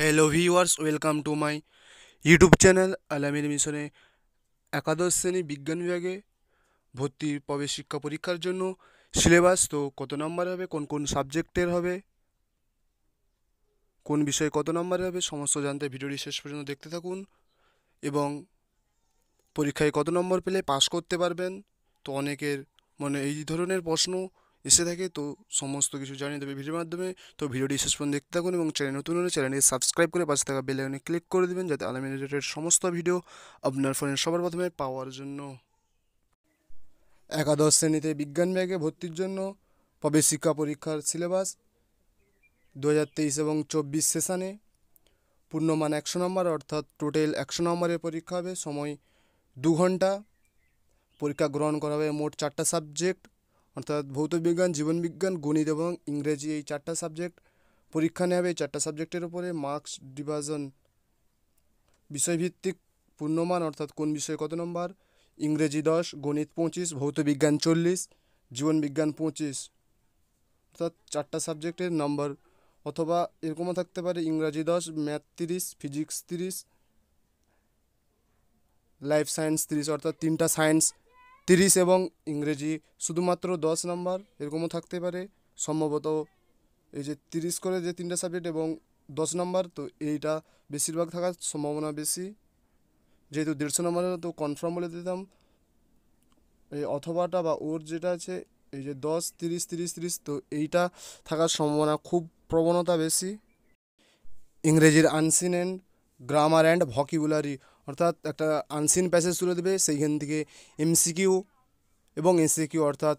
hello viewers welcome to my YouTube channel Alamin মিশনে একাদশ শ্রেণী বিজ্ঞান বিভাগে ভর্তির প্রবেশ শিক্ষা পরীক্ষার জন্য সিলেবাস তো কত নম্বর হবে কোন কোন সাবজেক্টের হবে কোন বিষয়ে কত নম্বরে হবে সমস্ত জানতে ভিডিওটি শেষ পর্যন্ত দেখতে থাকুন এবং পরীক্ষায় কত নম্বর পেলে পাস করতে পারবেন তো অনেকের মনে এই ধরনের প্রশ্ন এসে থাকে তো সমস্ত কিছু জানিয়ে দেবে ভিডিওর মাধ্যমে তো ভিডিওটি শেষ পর্যন্ত দেখতে থাকুন এবং চ্যানেল নতুন হলে চ্যানেলটি সাবস্ক্রাইব করে পাশে থাকা বেল আইকনে ক্লিক করে দেবেন যাতে আলমি রিলেটেড সমস্ত ভিডিও আপনার ফোনে সবার প্রথমে পাওয়ার জন্য একাদশ শ্রেণীতে বিজ্ঞান ব্যাগে ভর্তির জন্য শিক্ষা পরীক্ষার সিলেবাস দু এবং চব্বিশ সেশানে পূর্ণমান একশো নম্বর অর্থাৎ টোটাল একশো নম্বরের পরীক্ষা হবে সময় দু ঘন্টা পরীক্ষা গ্রহণ করা হবে মোট চারটা সাবজেক্ট অর্থাৎ ভৌত বিজ্ঞান জীবন বিজ্ঞান গণিত এবং ইংরেজি এই চারটা সাবজেক্ট পরীক্ষা নেওয়া হবে এই চারটা সাবজেক্টের উপরে মার্কস ডিভাজন বিষয়ভিত্তিক পূর্ণমান অর্থাৎ কোন বিষয়ে কত নম্বর ইংরেজি দশ গণিত পঁচিশ ভৌত বিজ্ঞান চল্লিশ জীবন বিজ্ঞান পঁচিশ অর্থাৎ চারটা সাবজেক্টের নম্বর অথবা এরকমও থাকতে পারে ইংরাজি দশ ম্যাথ তিরিশ ফিজিক্স তিরিশ লাইফ সায়েন্স তিরিশ অর্থাৎ তিনটা সায়েন্স তিরিশ এবং ইংরেজি শুধুমাত্র দশ নাম্বার এরকমও থাকতে পারে সম্ভবত এই যে তিরিশ করে যে তিনটা সাবজেক্ট এবং দশ নাম্বার তো এইটা বেশিরভাগ থাকার সম্ভাবনা বেশি যেহেতু দেড়শো নম্বরে তো কনফার্ম বলে দিতাম এই অথবাটা বা ওর যেটা আছে এই যে দশ তিরিশ তিরিশ তিরিশ তো এইটা থাকার সম্ভাবনা খুব প্রবণতা বেশি ইংরেজির আনসিনেন্ট গ্রামার অ্যান্ড ভকিবুলারি অর্থাৎ একটা আনসিন প্যাসেজ তুলে দেবে সেইখান থেকে এমসিকিউ এবং এসিকিউ অর্থাৎ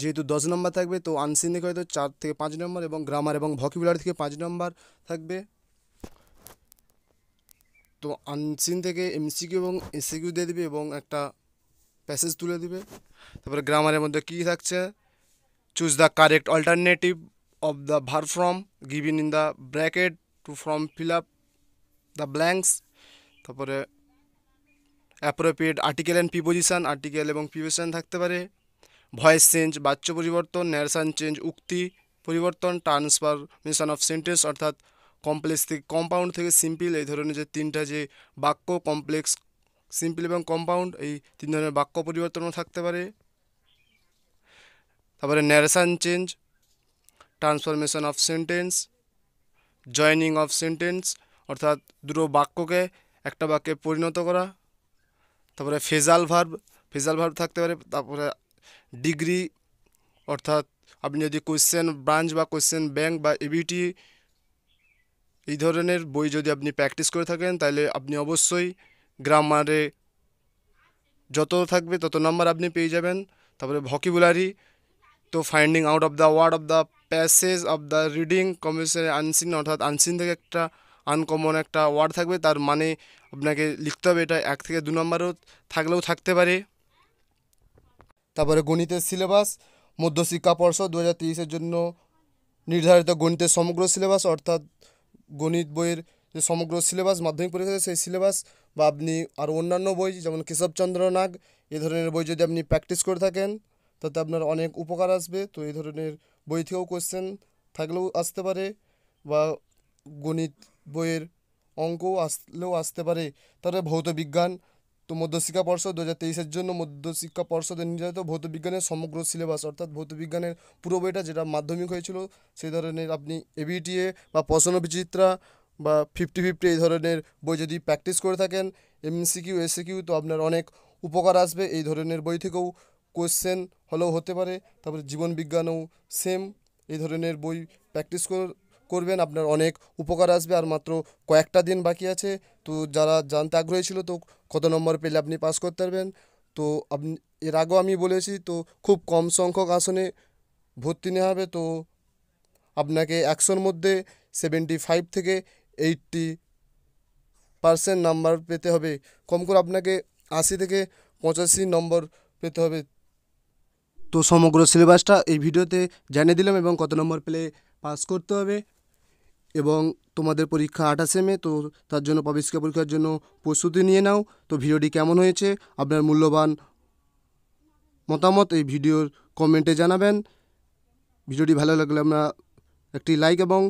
যেহেতু দশ নম্বর থাকবে তো আনসিন থেকে হয়তো চার থেকে পাঁচ নম্বর এবং গ্রামার এবং ভকিবুলার থেকে পাঁচ নম্বর থাকবে তো আনসিন থেকে এমসিকিউ এবং এসিকিউ দিয়ে দেবে এবং একটা প্যাসেজ তুলে দেবে তারপরে গ্রামারের মধ্যে কী থাকছে choose the correct alternative of the verb from giving in the bracket to form fill up the blanks তারপরে appropriate article and preposition article এবং প্রিপোজিশান থাকতে পারে ভয়েস চেঞ্জ বাচ্য পরিবর্তন ন্যারেশান চেঞ্জ উক্তি পরিবর্তন ট্রান্সফরমেশন অফ সেন্টেন্স অর্থাৎ complex থেকে compound থেকে সিম্পল এই ধরনের যে তিনটা যে বাক্য কমপ্লেক্স সিম্পল এবং কম্পাউন্ড এই তিন ধরনের বাক্য পরিবর্তনও থাকতে পারে তারপরে narration change transformation of sentence joining of sentence অর্থাৎ দুটো বাক্যকে একটা বাক্যে পরিণত করা তারপরে ফেজাল ভার্ব ফেজাল ভার্ব থাকতে পারে তারপরে ডিগ্রি অর্থাৎ আপনি যদি কোয়েশ্চেন ব্রাঞ্চ বা কোয়েশ্চেন ব্যাংক বা এবিটি এই ধরনের বই যদি আপনি প্র্যাকটিস করে থাকেন তাহলে আপনি অবশ্যই গ্রামারে যত থাকবে তত নাম্বার আপনি পেয়ে যাবেন তারপরে ভকিবুলারি তো finding out of the word of the passage of the reading communication unseen অর্থাৎ আনসিন থেকে একটা আনকমন একটা ওয়ার্ড থাকবে তার মানে আপনাকে লিখতে হবে এটা এক থেকে দু নম্বরও থাকলেও থাকতে পারে তারপরে গণিতের সিলেবাস মধ্যশিক্ষা পর্ষদ দু হাজার জন্য নির্ধারিত গণিতের সমগ্র সিলেবাস অর্থাৎ গণিত বইয়ের যে সমগ্র সিলেবাস মাধ্যমিক পরীক্ষা সেই সিলেবাস বা আপনি আর অন্যান্য বই যেমন কেশবচন্দ্র নাগ এ ধরনের বই যদি আপনি প্র্যাকটিস করে থাকেন তাতে আপনার অনেক উপকার আসবে তো এই ধরনের বই থেকেও কোয়েশ্চেন থাকলেও আসতে পারে বা গণিত বইয়ের অঙ্কও আসলেও আসতে পারে তারপরে ভৌত বিজ্ঞান তো মধ্যশিক্ষা পর্ষদ দু হাজার তেইশের জন্য মধ্যশিক্ষা পর্ষদের নির্ধারিত ভৌত বিজ্ঞানের সমগ্র সিলেবাস অর্থাৎ ভৌত বিজ্ঞানের পুরো বইটা যেটা মাধ্যমিক হয়েছিল সেই ধরনের আপনি এবিটিএ বা প্রশ্ন বিচিত্রা বা ফিফটি ফিফটি এই ধরনের বই যদি প্র্যাকটিস করে থাকেন এমসিকিউ এসিকিউ তো আপনার অনেক উপকার আসবে এই ধরনের বই থেকেও কোশ্চেন হলেও হতে পারে তারপরে জীবন বিজ্ঞানও সেম এই ধরনের বই প্র্যাকটিস করে করবেন আপনার অনেক উপকার আসবে আর মাত্র কয়েকটা দিন বাকি আছে তো যারা জানতে আগ্রহী ছিল তো কত নম্বর পেলে আপনি পাস করতে পারবেন তো আপনি এর আগেও আমি বলেছি তো খুব কম সংখ্যক আসনে ভর্তি নেওয়া হবে তো আপনাকে একশোর মধ্যে সেভেন্টি ফাইভ থেকে এইটটি পার্সেন্ট নাম্বার পেতে হবে কম করে আপনাকে আশি থেকে পঁচাশি নম্বর পেতে হবে তো সমগ্র সিলেবাসটা এই ভিডিওতে জানিয়ে দিলাম এবং কত নম্বর পেলে পাস করতে হবে এবং তোমাদের পরীক্ষা আঠাশে মে তো তার জন্য প্রবেশিকা পরীক্ষার জন্য প্রস্তুতি নিয়ে নাও তো ভিডিওটি কেমন হয়েছে আপনার মূল্যবান মতামত এই ভিডিওর কমেন্টে জানাবেন ভিডিওটি ভালো লাগলে আমরা একটি লাইক এবং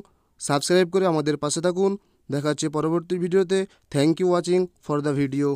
সাবস্ক্রাইব করে আমাদের পাশে থাকুন দেখা হচ্ছে পরবর্তী ভিডিওতে thank you watching for the video